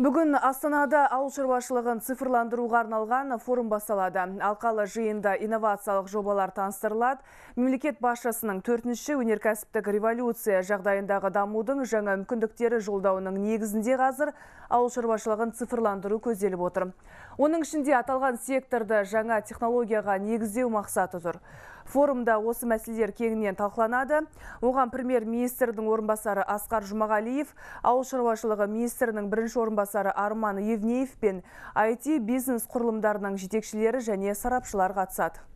Бүгін Астанада ауыл шаруашылығын цифрландыруға арналған форум басталады. Алқалы жиында инновациялық жобалар таныстырылады. Мемлекет басшысының төртінші өнеркәсіптік революция жағдайындағы дамудың жаңа мүмкіндіктері жолдауының негізінде қазір ауыл шаруашылығын цифрландыру көзделіп отыр. Оның ішінде аталған секторды жаңа технологияға негіздеу мақсаты тұр. Форумда осы мәселелер кеңінен талқыланады. Оған премьер-министрдің орынбасары Асқар Жұмағалиев, ауыл шаруашылығы министрінің бірінші орынбасары Арман Евнеев пен IT бизнес құрылымдарының жетекшілері және сарапшылар қатысады.